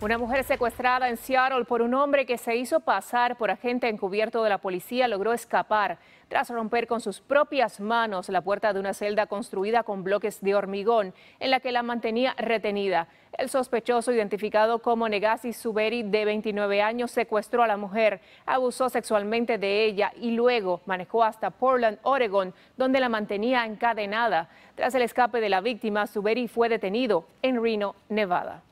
Una mujer secuestrada en Seattle por un hombre que se hizo pasar por agente encubierto de la policía logró escapar tras romper con sus propias manos la puerta de una celda construida con bloques de hormigón en la que la mantenía retenida. El sospechoso, identificado como Negasi Suberi, de 29 años, secuestró a la mujer, abusó sexualmente de ella y luego manejó hasta Portland, Oregon, donde la mantenía encadenada. Tras el escape de la víctima, Suberi fue detenido en Reno, Nevada.